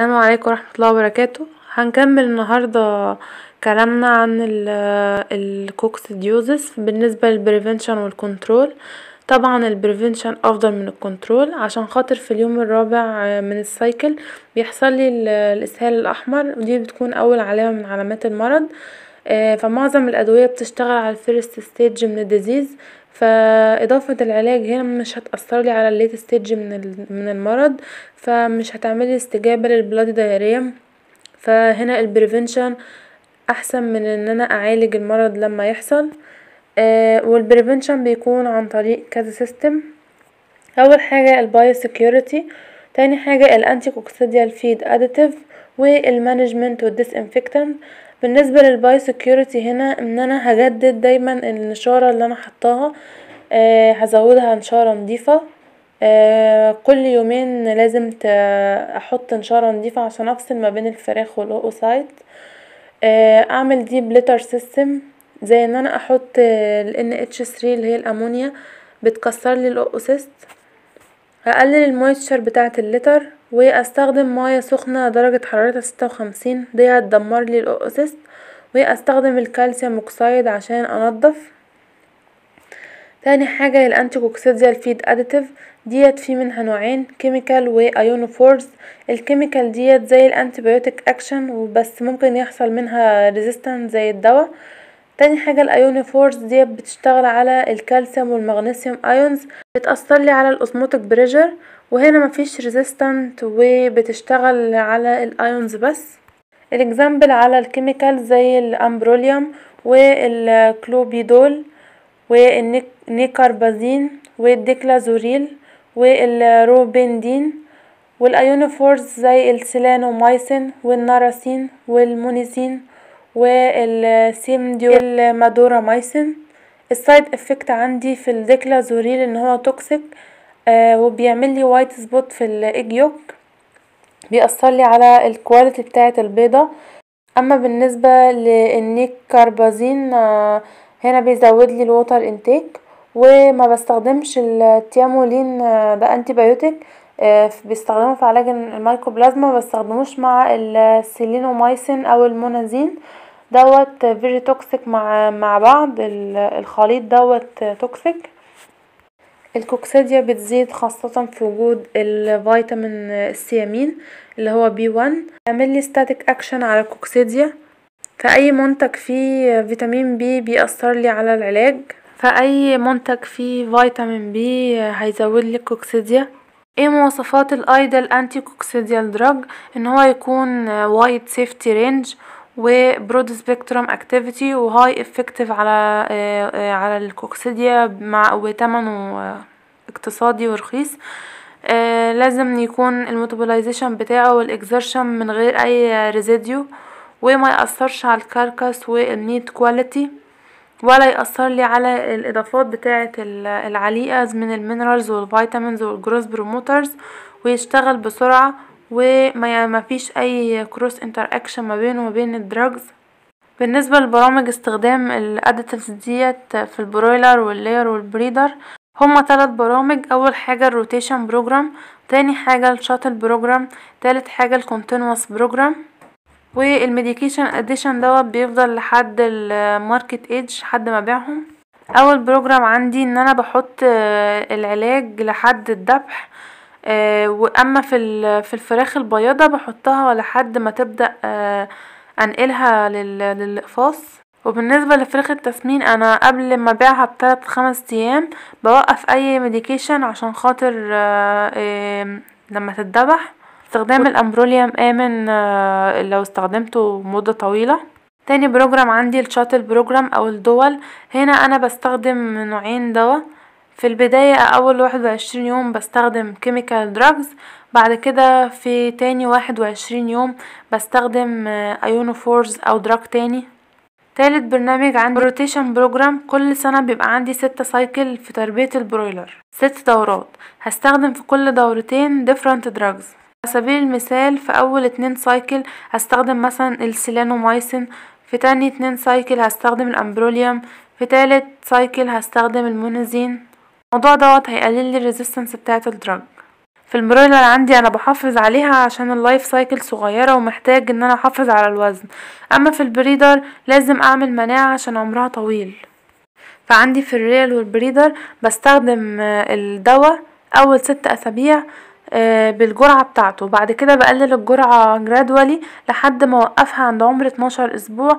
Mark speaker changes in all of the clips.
Speaker 1: السلام عليكم ورحمة الله وبركاته هنكمل النهاردة كلامنا عن الكوكس ديوزس بالنسبة للبريفنشن والكنترول طبعا البريفنشن افضل من الكنترول عشان خاطر في اليوم الرابع من السايكل بيحصل لي الاسهال الاحمر ودي بتكون اول علامة من علامات المرض آه، فمعظم الادوية بتشتغل على الفيرست ستيج من الديزيز فا اضافة العلاج هنا مش هتأثرلي على الليت ستيج من من المرض فا مش هتعملي استجابة للبلاد دايرية فا هنا البريفنشن احسن من ان انا اعالج المرض لما يحصل آه، والبريفنشن بيكون عن طريق كذا سيستم اول حاجة البايو سيكيورتي تاني حاجة الانتي كوكسيديال فيد اديتيف والمانجمنت والديسانفكتنت بالنسبه للباي سكيورتي هنا ان انا هجدد دايما النشاره اللي انا حطاها آه هزودها نشاره نضيفه آه كل يومين لازم احط نشاره نضيفه عشان افصل ما بين الفراخ والاوسايت آه اعمل دي بليتر سيستم زي ان انا احط ال NH3 اللي هي الامونيا بتكسر لي الاوسيست هقلل المويستشر بتاعه اللتر واستخدم ميه سخنه درجه حرارتها ستة وخمسين دي هتدمرلي الاوسس واستخدم الكالسيوم اوكسيد عشان انضف تاني حاجه الانتي كوكسيديال فيد اديتيف ديت في منها نوعين كيميكال وايونوفورز الكيميكال ديت زي الانتيبيوتيك اكشن وبس ممكن يحصل منها ريزيستنت زي الدواء تاني حاجه الايونوفورز ديت بتشتغل على الكالسيوم والمغنيسيوم ايونز بتاثر لي على الاوسموتيك بريشر وهنا مفيش ريزيستنت وبتشتغل على الايونز بس الاكزامبل على الكيميكال زي الامبروليوم والكلوبيدول والنيكاربازين والديكلازوريل والروبندين والايونوفورز زي السيلانومايسين والناراسين والمونيسين والسيمديو المادورامايسين السايد افكت عندي في الديكلازوريل ان هو توكسيك آه، وبيعمل لي وايت سبوت في الايج يوك بيأثر لي على الكواليتي بتاعه البيضه اما بالنسبه للنيك كاربازين آه، هنا بيزود لي الوتر انتيك وما بستخدمش التيامولين آه، ده انتي بايوتيك بيستخدمه في علاج ما مبستخدموش مع السيلينومايسين او المونازين دوت فيجي توكسيك مع مع بعض الخليط دوت توكسيك الكوكسيديا بتزيد خاصة في وجود الفيتامين السيامين اللي هو بي وان بيعملي ستاتيك اكشن على الكوكسيديا فأي منتج فيه فيتامين بي بيأثرلي على العلاج فأي منتج فيه فيتامين بي هيزودلي الكوكسيديا ايه مواصفات الايدل انتي كوكسيديال دراج ان هو يكون وايد سيفتي رينج وبرود سبيكتروم اكتيفيتي وهاي افكتيف على آه، آه، على الكوكسيديا مع وثمنه اقتصادي ورخيص آه، لازم يكون الموتوبلايزيشن بتاعه والاكزرشن من غير اي ريزيديو وما يأثرش على الكركس والميت كواليتي ولا يأثر لي على الإضافات بتاعة العليقة من المينرالز والفيتامينز والجروس بروموترز ويشتغل بسرعة وما فيش اي كروس انتر اكشن ما بينه وما بين الدراجز بالنسبة لبرامج استخدام الاديتيفز ديت في البرويلر واللير والبريدر هما ثلاث برامج اول حاجة الروتيشن بروجرام تاني حاجة الشاتل بروجرام تالت حاجة الكونتينوس بروجرام والميديكيشن اديشن دوت بيفضل لحد الماركت ايدج لحد ما بيعهم اول بروجرام عندي ان انا بحط آه، العلاج لحد الذبح آه، واما في في الفراخ البياضه بحطها لحد ما تبدا آه، انقلها للاقفاص وبالنسبه لفراخ التسمين انا قبل ما ابيعها بثلاث خمس ايام بوقف اي ميديكيشن عشان خاطر آه، لما تتذبح استخدام الامبروليوم امن لو استخدمته مده طويله تاني بروجرام عندي الشاتل بروجرام او الدول هنا انا بستخدم نوعين دواء في البداية اول واحد وعشرين يوم بستخدم كيميكال دراجز بعد كده في تاني واحد وعشرين يوم بستخدم ايونوفورز آه، او دراج تاني تالت برنامج عندي روتيشن بروجرام كل سنة بيبقى عندي ستة سايكل في تربية البرويلر ست دورات هستخدم في كل دورتين ديفرنت دراجز على سبيل المثال في أول اتنين سايكل هستخدم مثلا السيلانومايسين في تاني اتنين سايكل هستخدم الأمبروليوم في تالت سايكل هستخدم المونازين الموضوع دوت هيقلل لي الريزيستنس بتاعه الدراج في اللي عندي انا بحافظ عليها عشان اللايف سايكل صغيره ومحتاج ان انا احافظ على الوزن اما في البريدر لازم اعمل مناعه عشان عمرها طويل فعندي في الريال والبريدر بستخدم آه، الدواء اول ست اسابيع آه، بالجرعة بتاعته بعد كده بقلل الجرعة جرادولي لحد ما اوقفها عند عمر 12 اسبوع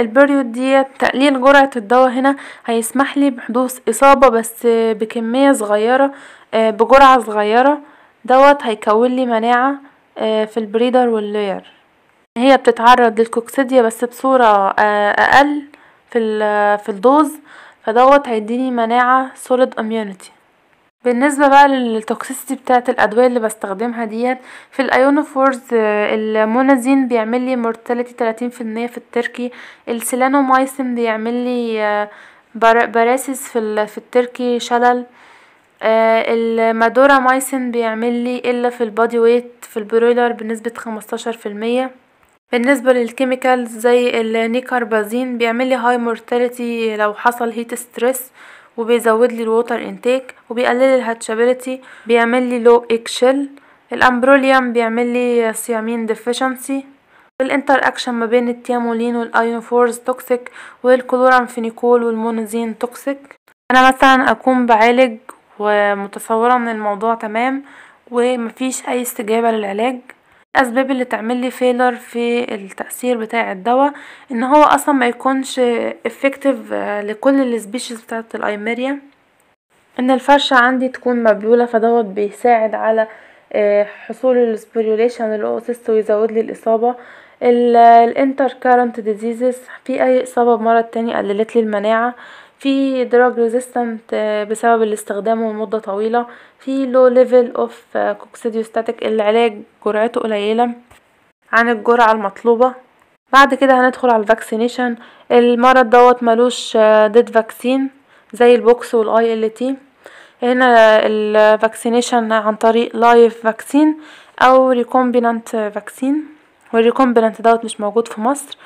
Speaker 1: البريود ديت تقليل جرعة الدواء هنا هيسمح لي بحدوث إصابة بس بكمية صغيرة آه، بجرعة صغيرة دوت هيكون لي مناعة آه، في البريدر واللير هي بتتعرض للكوكسيديا بس بصورة آه، أقل في الدوز فدوت هيديني مناعة سوليد اميونيتي بالنسبة بقى للتوكسيستي بتاعة الأدوية اللي بستخدمها ديت في الأيونوفورز آه، المونازين بيعملي مورتاليتي تلاتين في المية في التركي السيلانومايسين بيعملي آه، براسيس في, في التركي شلل المادورا مايسين بيعملي إلا في البادي ويت في البرويلر بنسبة خمستاشر في المية بالنسبة للكيميكالز زي النيكاربازين بيعملي هاي مورتاليتي لو حصل هيت ستريس وبيزود لي الووتر انتيك وبيقلل الهاتشابيلتي بيعمل لي لو اكشل الامبروليوم بيعمل لي سيامين ديفيشنسي الانتر اكشن ما بين التيامولين والايونفورز توكسيك والكلورامفينيكول والمونازين توكسيك انا مثلا اكون بعالج ومتصوره ان الموضوع تمام ومفيش اي استجابه للعلاج الاسباب اللي تعمل لي فيلر في التاثير بتاع الدواء ان هو اصلا ما يكونش افكتيف آه، لكل السبيشيز بتاعه الايميريا ان الفرشه عندي تكون مبلوله فدوت بيساعد على آه، حصول السبوريوليشن الاوسيس ويزود لي الاصابه الانتر كارنت ديزيزز في اي اصابه بمرض تاني قللت لي المناعه في دراج آه، ريزيستنت بسبب الاستخدام لمدة طويلة في لو ليفل اوف كوكسيديوستاتيك العلاج جرعته قليلة عن الجرعة المطلوبة بعد كده هندخل على الفاكسينيشن المرض دوت ملوش ديد آه، فاكسين زي البوكس والاي ال تي هنا الفاكسينيشن عن طريق لايف فاكسين او ريكومبيننت فاكسين والريكومبيننت دوت مش موجود في مصر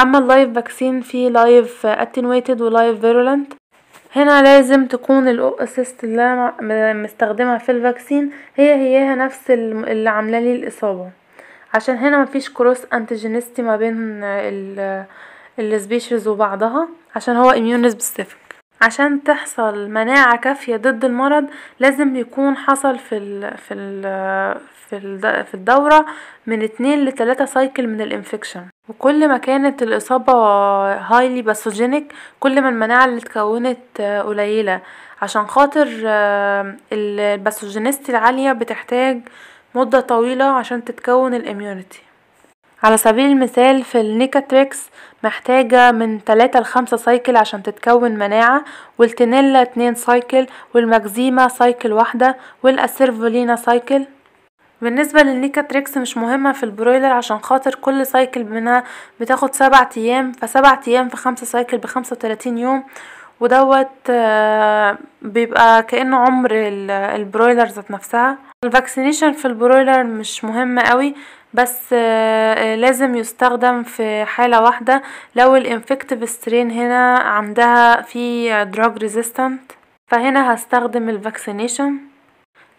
Speaker 1: اما اللايف فاكسين فيه لايف اتنويتد ولايف فيرولنت هنا لازم تكون الاو اسيست اللي انا مستخدمها في الفاكسين هي هيها نفس اللي عامله لي الاصابه عشان هنا مفيش كروس انتيجينستي ما بين السبيشيز وبعضها عشان هو اميون سبيسيفيك عشان تحصل مناعة كافية ضد المرض لازم يكون حصل في ال في الـ في, ال الدورة من اتنين لتلاتة سايكل من الانفكشن وكل ما كانت الإصابة هايلي باثوجينيك كل ما المناعة اللي اتكونت قليلة عشان خاطر الباثوجينيستي العالية بتحتاج مدة طويلة عشان تتكون الاميونيتي على سبيل المثال في النيكاتريكس محتاجة من تلاتة لخمسة سايكل عشان تتكون مناعة والتينيلا اتنين سايكل والماكزيما سايكل واحدة والاسيرفولينا سايكل بالنسبة للنيكاتريكس مش مهمة في البرويلر عشان خاطر كل سايكل منها بتاخد سبع ايام فسبع ايام في خمسة سايكل بخمسة وتلاتين يوم ودوت آه، بيبقى كأنه عمر البرويلر ذات نفسها الفاكسينيشن في البرويلر مش مهم قوي بس آه، آه، لازم يستخدم في حالة واحدة لو الانفكتيف سترين هنا عندها في دراج ريزيستنت فهنا هستخدم الفاكسينيشن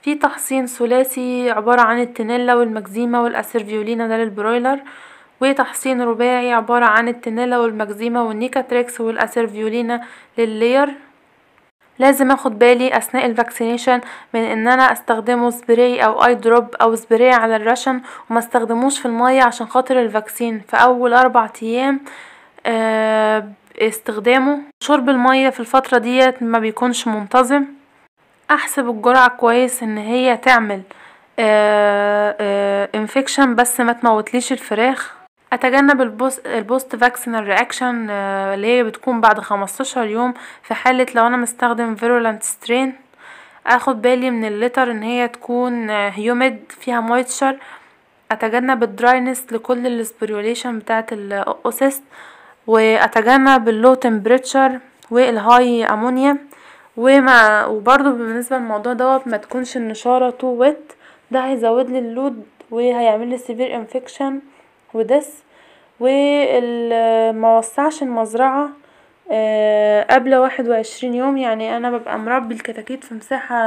Speaker 1: في تحصين ثلاثي عبارة عن التنيلا والمجزيمة والاسيرفيولينا ده للبرويلر وتحصين رباعي عبارة عن التنيلا والمجزيمة والنيكاتريكس والاسيرفيولينا لللير لازم اخد بالي اثناء الفاكسينيشن من ان انا استخدمه سبراي او اي دروب او سبراي على الرشن وما استخدموش في المية عشان خاطر الفاكسين في اول اربع ايام آه، استخدامه شرب المية في الفترة ديت ما بيكونش منتظم احسب الجرعة كويس ان هي تعمل انفكشن آه، آه، بس ما تموتليش الفراخ اتجنب البوست فاكسينال رياكشن اللي هي بتكون بعد 15 يوم في حالة لو انا مستخدم فيرولانت سترين اخد بالي من اللتر ان هي تكون هيوميد آه، فيها مويتشر اتجنب الدراينس لكل الاسبريوليشن بتاعه الاوسيست واتجنب اللو تمبريتشر والهاي امونيا ومع وبرضو بالنسبه للموضوع دوت ما تكونش النشاره تو ويت ده هيزود لي اللود وهيعمل لي سيفير انفكشن وما وموسعش المزرعه آه، قبل واحد وعشرين يوم يعني انا ببقى مربي الكتاكيت في مساحه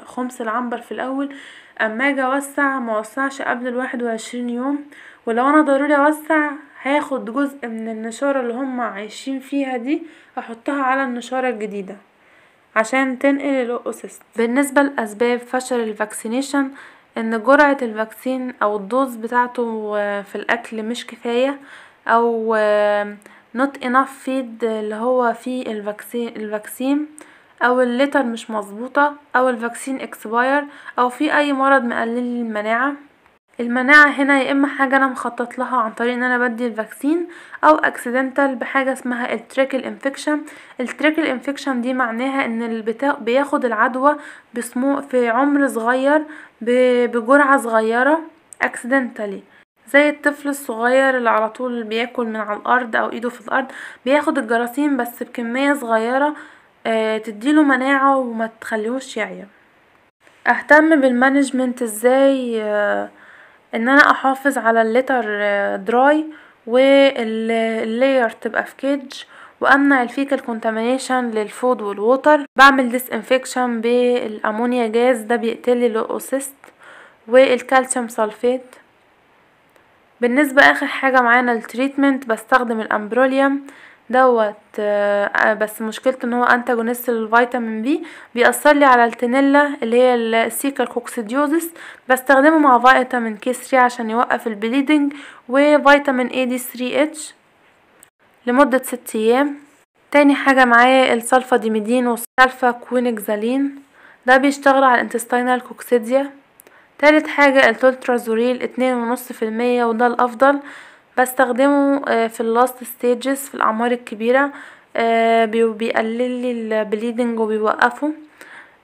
Speaker 1: خمس العنبر في الاول اما اجي اوسع موسعش قبل الواحد وعشرين يوم ولو انا ضروري اوسع هاخد جزء من النشاره اللي هم عايشين فيها دي احطها على النشاره الجديده عشان تنقل الأسس بالنسبة لأسباب فشل الفاكسينيشن ان جرعة الفاكسين او الدوز بتاعته آه، في الاكل مش كفاية او آه، not enough feed اللي هو فيه الفاكسين, الفاكسين او اللتر مش مظبوطة او الفاكسين اكسباير او في اي مرض مقلل المناعة المناعة هنا يا اما حاجة انا مخطط لها عن طريق ان انا بدي الفاكسين او اكسيدنتال بحاجة اسمها التريكل انفكشن التريكل انفكشن دي معناها ان البتاع بياخد العدوى بسمو في عمر صغير بجرعة صغيرة اكسيدنتالي زي الطفل الصغير اللي على طول بياكل من على الارض او ايده في الارض بياخد الجراثيم بس بكمية صغيرة آه، تديله مناعة وما تخليهوش يعيا اهتم بالمانجمنت ازاي آه ان انا احافظ على اللتر دراي واللاير تبقى في كيج وامنع الفيكال كونتامينيشن للفود والووتر بعمل ديس انفكشن بالامونيا جاز ده بيقتل الاوسيست والكالسيوم سلفيت بالنسبه اخر حاجه معانا التريتمنت بستخدم الامبروليوم دوت آه، آه، بس مشكلته ان هو انتاجونست للفيتامين بي بيأثر لي على التنيلا اللي هي السيكا كوكسيديوزس بستخدمه مع فيتامين كي 3 عشان يوقف البليدنج وفيتامين اي دي 3 اتش لمدة ست ايام تاني حاجة معايا السلفا ديميدين والسلفا كوينكزالين ده بيشتغل على الانتستينال كوكسيديا تالت حاجة التولترازوريل اتنين ونص في المية وده الافضل بستخدمه آه، في اللاست ستيجز في الاعمار الكبيره آه، بيقلل لي البليدنج وبيوقفه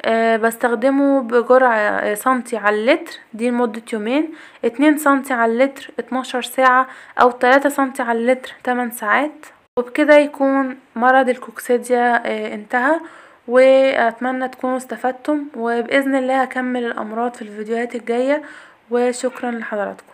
Speaker 1: آه، بستخدمه بجرعة سنتي على اللتر دي لمدة يومين اتنين سنتي على اللتر اتناشر ساعة او تلاتة سنتي على اللتر تمن ساعات وبكده يكون مرض الكوكسيديا انتهى واتمنى تكونوا استفدتم وباذن الله هكمل الامراض في الفيديوهات الجايه وشكرا لحضراتكم